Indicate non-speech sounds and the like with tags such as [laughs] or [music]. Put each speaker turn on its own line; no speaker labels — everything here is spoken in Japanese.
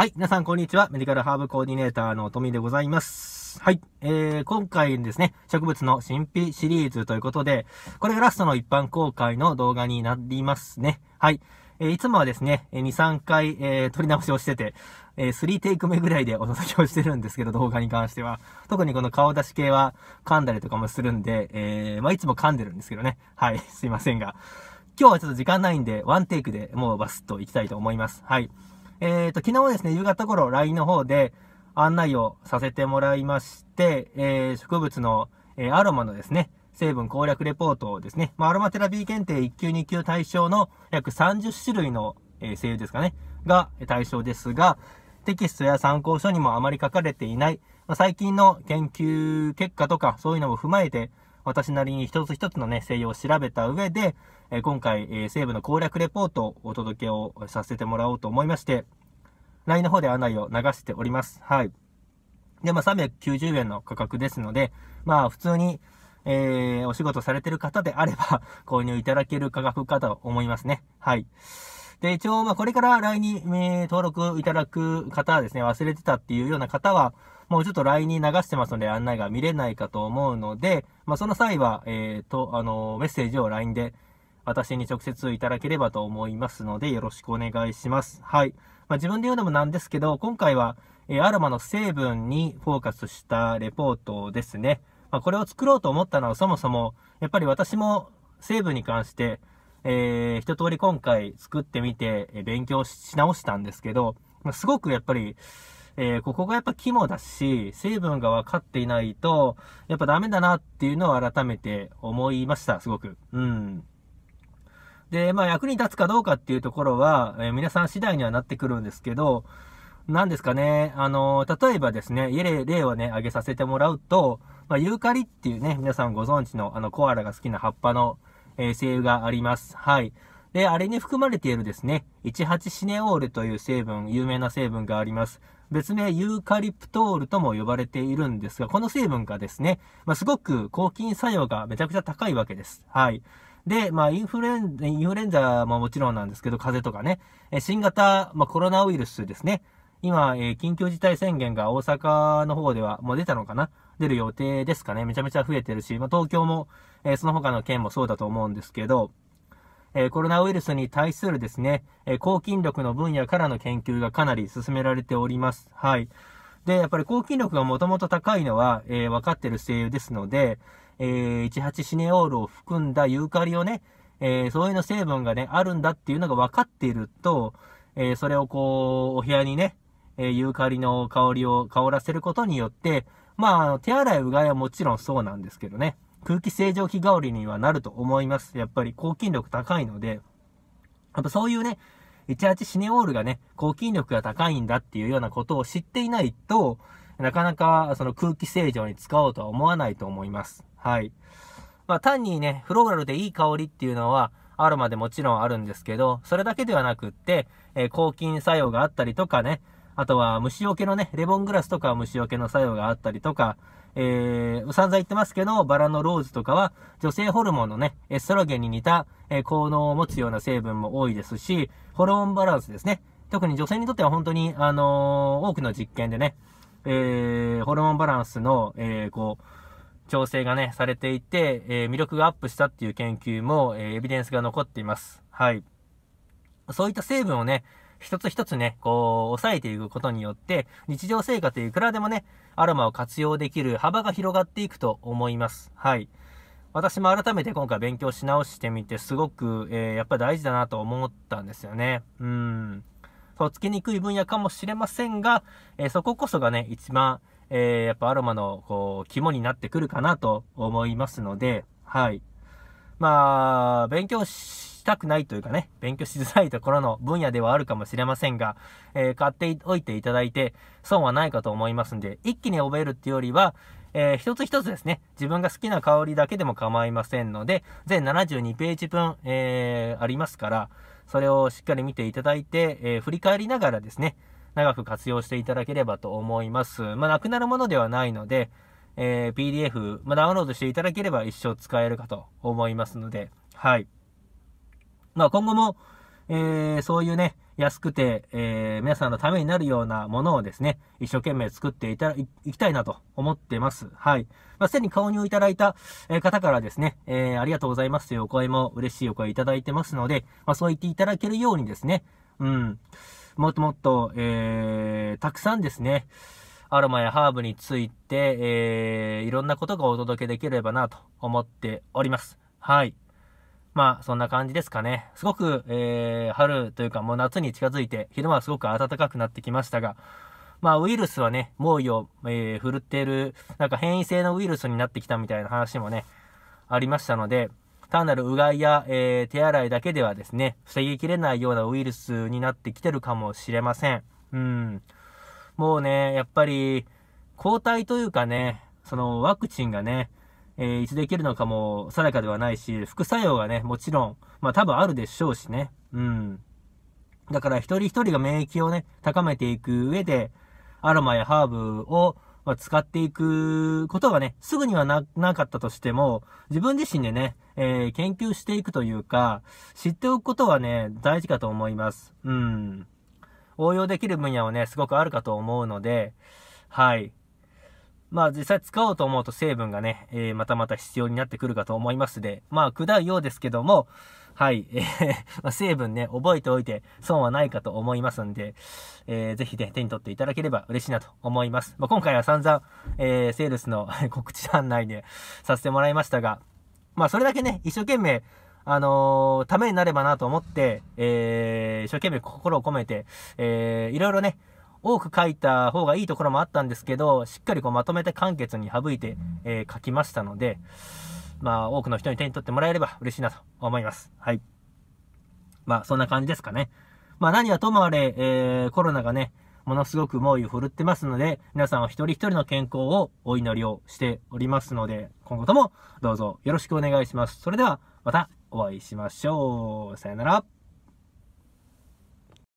はい。皆さん、こんにちは。メディカルハーブコーディネーターのトミーでございます。はい。えー、今回ですね、植物の神秘シリーズということで、これがラストの一般公開の動画になりますね。はい。えー、いつもはですね、2、3回、えー、撮り直しをしてて、えー、3テイク目ぐらいでお届けをしてるんですけど、動画に関しては。特にこの顔出し系は噛んだりとかもするんで、えー、まあ、いつも噛んでるんですけどね。はい。すいませんが。今日はちょっと時間ないんで、ワンテイクでもうバスッと行きたいと思います。はい。えっ、ー、と、昨日ですね、夕方頃、LINE の方で案内をさせてもらいまして、えー、植物の、えー、アロマのですね、成分攻略レポートをですね、まあ、アロマテラピー検定1級2級対象の約30種類の、えー、精油ですかね、が対象ですが、テキストや参考書にもあまり書かれていない、まあ、最近の研究結果とかそういうのも踏まえて、私なりに一つ一つのね、西洋を調べた上で、え今回、え西部の攻略レポートをお届けをさせてもらおうと思いまして、LINE の方で案内を流しております。はい。で、まあ、390円の価格ですので、まあ、普通に、えー、お仕事されてる方であれば、[laughs] 購入いただける価格かと思いますね。はい。で、一応、まあ、これから LINE に、え登録いただく方はですね、忘れてたっていうような方は、もうちょっと LINE に流してますので案内が見れないかと思うので、まあ、その際は、えっ、ー、と、あの、メッセージを LINE で私に直接いただければと思いますので、よろしくお願いします。はい。まあ、自分で言うのもなんですけど、今回は、えー、アロマの成分にフォーカスしたレポートですね。まあ、これを作ろうと思ったのはそもそも、やっぱり私も成分に関して、えー、一通り今回作ってみて、え勉強し直したんですけど、ますごくやっぱり、えー、ここがやっぱ肝だし、成分が分かっていないと、やっぱダメだなっていうのを改めて思いました、すごく。うん。で、まあ役に立つかどうかっていうところは、えー、皆さん次第にはなってくるんですけど、何ですかね、あのー、例えばですね、例例をね、挙げさせてもらうと、まあ、ユーカリっていうね、皆さんご存知のあのコアラが好きな葉っぱの、え精油があります。はい。で、あれに含まれているですね、18シネオールという成分、有名な成分があります。別名ユーカリプトールとも呼ばれているんですが、この成分がですね、まあ、すごく抗菌作用がめちゃくちゃ高いわけです。はい。で、まあ、インフルエン、インフルエンザももちろんなんですけど、風邪とかね、新型、まあ、コロナウイルスですね。今、えー、緊急事態宣言が大阪の方ではもう出たのかな出る予定ですかね。めちゃめちゃ増えてるし、まあ、東京もえその他の県もそうだと思うんですけど、えコロナウイルスに対するですね、え抗菌力の分野からの研究がかなり進められております。はい。で、やっぱり抗菌力がもともと高いのは、えー、分かってる声優ですので、えー、18シネオールを含んだユーカリをね、えー、そういうの成分がね、あるんだっていうのが分かっていると、えー、それをこう、お部屋にね、えー、ユーカリの香りを香らせることによって、まあ、手洗いうがいはもちろんそうなんですけどね。空気清浄機代わりにはなると思います。やっぱり抗菌力高いので、あとそういうね、18シネオールがね、抗菌力が高いんだっていうようなことを知っていないと、なかなかその空気清浄に使おうとは思わないと思います。はい。まあ単にね、フローラルでいい香りっていうのは、アロマでもちろんあるんですけど、それだけではなくって、えー、抗菌作用があったりとかね、あとは虫除けのね、レモングラスとかは虫除けの作用があったりとか、えー、散々言ってますけど、バラのローズとかは女性ホルモンのね、エストロゲンに似た、え効能を持つような成分も多いですし、ホルモンバランスですね。特に女性にとっては本当に、あのー、多くの実験でね、えー、ホルモンバランスの、えー、こう、調整がね、されていて、え魅力がアップしたっていう研究も、えエビデンスが残っています。はい。そういった成分をね、一つ一つね、こう、抑えていくことによって、日常生活でいくらでもね、アロマを活用できる幅が広がっていくと思います。はい。私も改めて今回勉強し直してみて、すごく、えー、やっぱ大事だなと思ったんですよね。うん。そう、つきにくい分野かもしれませんが、えー、そここそがね、一番、えー、やっぱアロマの、こう、肝になってくるかなと思いますので、はい。まあ、勉強しきたくないというかね、勉強しづらいところの分野ではあるかもしれませんが、えー、買っておいていただいて損はないかと思いますんで、一気に覚えるっていうよりは、えー、一つ一つですね、自分が好きな香りだけでも構いませんので、全72ページ分、えー、ありますから、それをしっかり見ていただいて、えー、振り返りながらですね、長く活用していただければと思います。まあ、なくなるものではないので、えー、PDF、まあ、ダウンロードしていただければ一生使えるかと思いますので、はい。まあ、今後も、えー、そういうね、安くて、えー、皆さんのためになるようなものをですね、一生懸命作っていたいきたいなと思ってます。はい。まあ、すでに購入いただいた、え方からですね、えー、ありがとうございますというお声も嬉しいお声いただいてますので、まあ、そう言っていただけるようにですね、うん、もっともっと、えー、たくさんですね、アロマやハーブについて、えー、いろんなことがお届けできればなと思っております。はい。まあ、そんな感じですかね。すごく、えー、春というかもう夏に近づいて、昼間はすごく暖かくなってきましたが、まあ、ウイルスはね、猛威を、えー、振るっている、なんか変異性のウイルスになってきたみたいな話もね、ありましたので、単なるうがいや、えー、手洗いだけではですね、防ぎきれないようなウイルスになってきてるかもしれません。うん。もうね、やっぱり、抗体というかね、そのワクチンがね、えー、いつできるのかも定かではないし、副作用がね、もちろん、まあ多分あるでしょうしね。うん。だから一人一人が免疫をね、高めていく上で、アロマやハーブを、ま使っていくことがね、すぐにはな、なかったとしても、自分自身でね、えー、研究していくというか、知っておくことはね、大事かと思います。うん。応用できる分野はね、すごくあるかと思うので、はい。まあ実際使おうと思うと成分がね、えー、またまた必要になってくるかと思いますで、まあ砕うようですけども、はい、えー、[laughs] ま成分ね、覚えておいて損はないかと思いますんで、えー、ぜひね、手に取っていただければ嬉しいなと思います。まあ、今回は散々、えー、セールスの [laughs] 告知案内でさせてもらいましたが、まあそれだけね、一生懸命、あのー、ためになればなと思って、えー、一生懸命心を込めて、えー、いろいろね、多く書いた方がいいところもあったんですけど、しっかりこうまとめて簡潔に省いて、えー、書きましたので、まあ、多くの人に手に取ってもらえれば嬉しいなと思います。はい。まあ、そんな感じですかね。まあ、何はともあれ、えー、コロナがね、ものすごく猛威を振るってますので、皆さんは一人一人の健康をお祈りをしておりますので、今後ともどうぞよろしくお願いします。それでは、またお会いしましょう。さよなら。